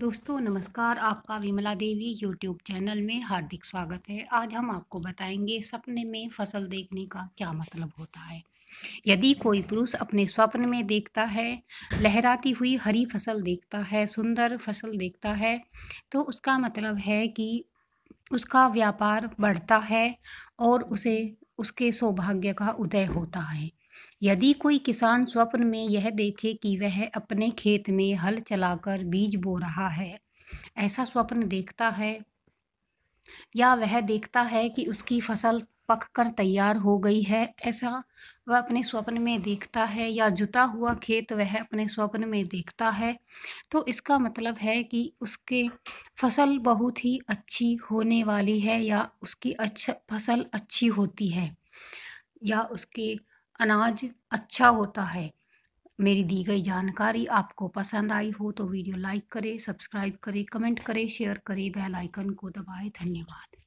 दोस्तों नमस्कार आपका विमला देवी यूट्यूब चैनल में हार्दिक स्वागत है आज हम आपको बताएंगे सपने में फसल देखने का क्या मतलब होता है यदि कोई पुरुष अपने स्वप्न में देखता है लहराती हुई हरी फसल देखता है सुंदर फसल देखता है तो उसका मतलब है कि उसका व्यापार बढ़ता है और उसे उसके सौभाग्य का उदय होता है यदि कोई किसान स्वप्न में यह देखे कि वह अपने खेत में हल चलाकर बीज बो रहा है ऐसा स्वप्न देखता है या वह देखता है कि उसकी फसल पक कर तैयार हो गई है ऐसा वह अपने स्वप्न में देखता है या जुता हुआ खेत वह अपने स्वप्न में देखता है तो इसका मतलब है कि उसके फसल बहुत ही अच्छी होने वाली है या उसकी अच्छा फसल अच्छी होती है या उसके अनाज अच्छा होता है मेरी दी गई जानकारी आपको पसंद आई हो तो वीडियो लाइक करें सब्सक्राइब करें कमेंट करें शेयर करें बेल आइकन को दबाएं धन्यवाद